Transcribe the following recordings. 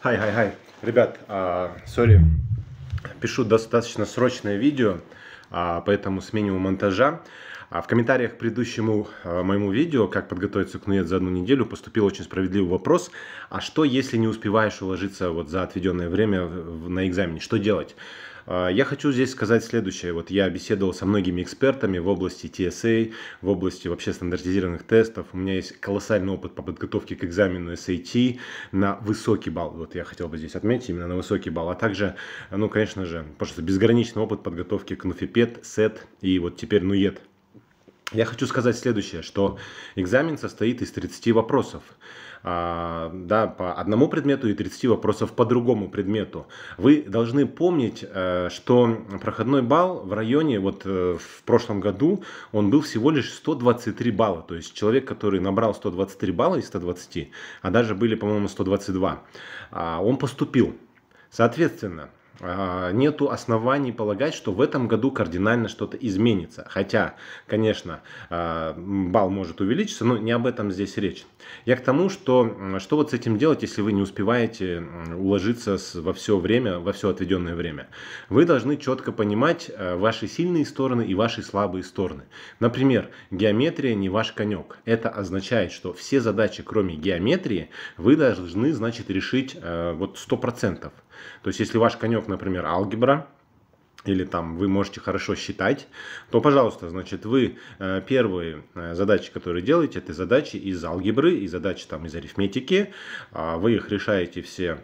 Хай, хай, хай. Ребят, а, сори, пишу достаточно срочное видео, а, поэтому сменю монтажа. А, в комментариях к предыдущему моему видео, как подготовиться к нует за одну неделю, поступил очень справедливый вопрос. А что, если не успеваешь уложиться вот за отведенное время на экзамене? Что делать? А, я хочу здесь сказать следующее. Вот я беседовал со многими экспертами в области TSA, а, в области вообще стандартизированных тестов. У меня есть колоссальный опыт по подготовке к экзамену SAT а на высокий балл. Вот я хотел бы здесь отметить именно на высокий балл. А также, ну, конечно же, просто безграничный опыт подготовки к NUFIPET, SET и вот теперь NUET. Я хочу сказать следующее, что экзамен состоит из 30 вопросов. А, да, по одному предмету и 30 вопросов по другому предмету. Вы должны помнить, э, что проходной балл в районе, вот э, в прошлом году, он был всего лишь 123 балла. То есть человек, который набрал 123 балла из 120, а даже были, по-моему, 122, а, он поступил. Соответственно, а, нету оснований полагать, что в этом году кардинально что-то изменится. Хотя, конечно, а, балл может увеличиться, но не об этом здесь речь. Я к тому, что что вот с этим делать, если вы не успеваете уложиться во все время, во все отведенное время. Вы должны четко понимать э, ваши сильные стороны и ваши слабые стороны. Например, геометрия не ваш конек. Это означает, что все задачи, кроме геометрии, вы должны, значит, решить э, вот 100%. То есть, если ваш конек, например, алгебра, или там вы можете хорошо считать, то, пожалуйста, значит, вы э, первые э, задачи, которые делаете, это задачи из алгебры, и задачи там из арифметики, а, вы их решаете все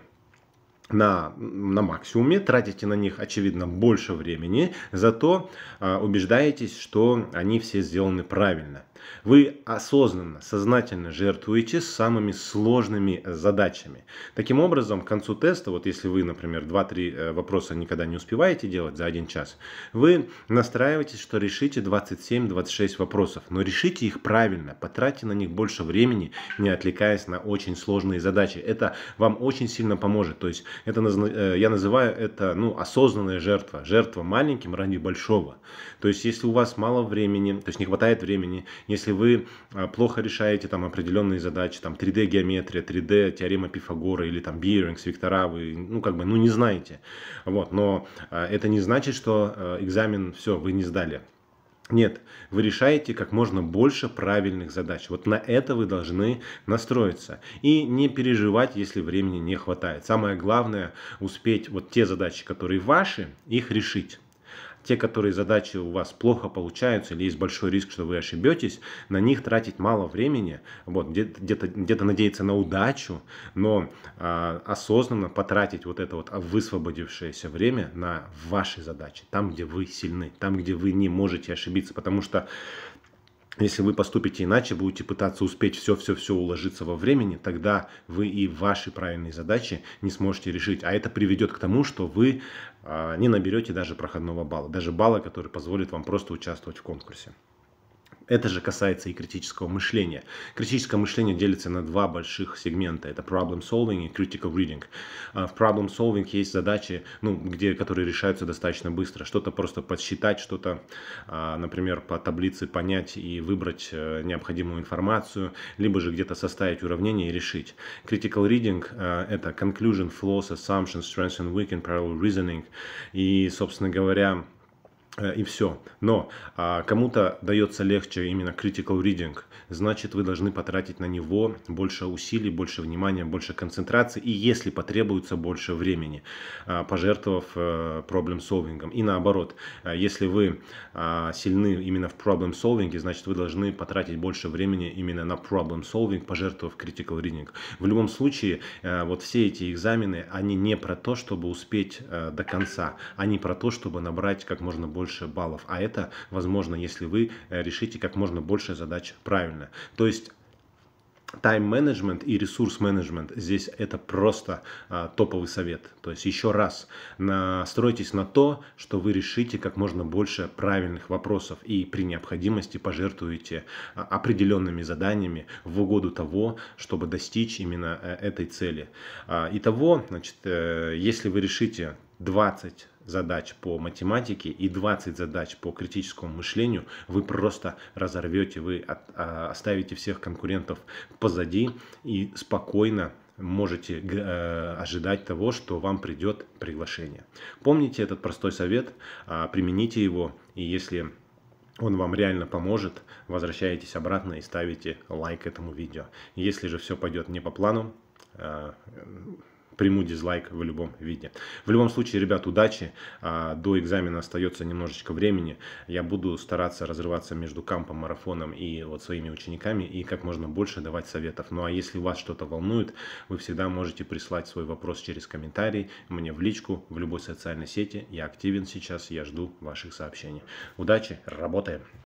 на, на максимуме, тратите на них, очевидно, больше времени, зато э, убеждаетесь, что они все сделаны правильно. Вы осознанно, сознательно жертвуете самыми сложными э, задачами. Таким образом, к концу теста, вот если вы, например, 2-3 э, вопроса никогда не успеваете делать за один час, вы настраиваетесь, что решите 27-26 вопросов, но решите их правильно, потратьте на них больше времени, не отвлекаясь на очень сложные задачи. Это вам очень сильно поможет. То есть это, э, я называю это ну, осознанная жертва. Жертва маленьким ради большого. То есть если у вас мало времени, то есть не хватает времени, если вы а, плохо решаете там определенные задачи, там 3D-геометрия, 3D, теорема Пифагора или там Биерингс, Вектора, вы, ну, как бы, ну, не знаете. Вот, но а, это не значит, что а, экзамен, все, вы не сдали. Нет, вы решаете как можно больше правильных задач. Вот на это вы должны настроиться. И не переживать, если времени не хватает. Самое главное успеть вот те задачи, которые ваши, их решить те, которые задачи у вас плохо получаются или есть большой риск, что вы ошибетесь, на них тратить мало времени, вот, где-то где, -то, надеяться на удачу, но а, осознанно потратить вот это вот высвободившееся время на ваши задачи, там, где вы сильны, там, где вы не можете ошибиться, потому что если вы поступите иначе, будете пытаться успеть все-все-все уложиться во времени, тогда вы и ваши правильные задачи не сможете решить. А это приведет к тому, что вы а, не наберете даже проходного балла, даже балла, который позволит вам просто участвовать в конкурсе. Это же касается и критического мышления. Критическое мышление делится на два больших сегмента. Это problem solving и critical reading. А в problem solving есть задачи, ну, где, которые решаются достаточно быстро. Что-то просто подсчитать, что-то, а, например, по таблице понять и выбрать э, необходимую информацию, либо же где-то составить уравнение и решить. Critical reading э, – это conclusion, flaws, assumptions, strengths and weak and parallel reasoning. И, собственно говоря, Э, и все. Но а, кому-то дается легче именно critical reading, значит вы должны потратить на него больше усилий, больше внимания, больше концентрации и если потребуется больше времени, а, пожертвовав а, problem solving. И наоборот, а, если вы а, сильны именно в problem solving, значит вы должны потратить больше времени именно на problem solving, пожертвовав critical reading. В любом случае, а, вот все эти экзамены, они не про то, чтобы успеть а, до конца, они про то, чтобы набрать как можно больше больше баллов. А это возможно, если вы э, решите как можно больше задач правильно. То есть Тайм-менеджмент и ресурс-менеджмент здесь это просто а, топовый совет. То есть еще раз, настройтесь на то, что вы решите как можно больше правильных вопросов и при необходимости пожертвуете а, определенными заданиями в угоду того, чтобы достичь именно а, этой цели. А, итого, значит, э, если вы решите 20 задач по математике и 20 задач по критическому мышлению, вы просто разорвете, вы от, а, оставите всех конкурентов позади и спокойно можете э, ожидать того, что вам придет приглашение. Помните этот простой совет, э, примените его, и если он вам реально поможет, возвращайтесь обратно и ставите лайк этому видео. Если же все пойдет не по плану, э, приму дизлайк в любом виде. В любом случае, ребят, удачи. А, до экзамена остается немножечко времени. Я буду стараться разрываться между кампом, марафоном и вот своими учениками и как можно больше давать советов. Ну а если вас что-то волнует, вы всегда можете прислать свой вопрос через комментарий мне в личку, в любой социальной сети. Я активен сейчас, я жду ваших сообщений. Удачи, работаем!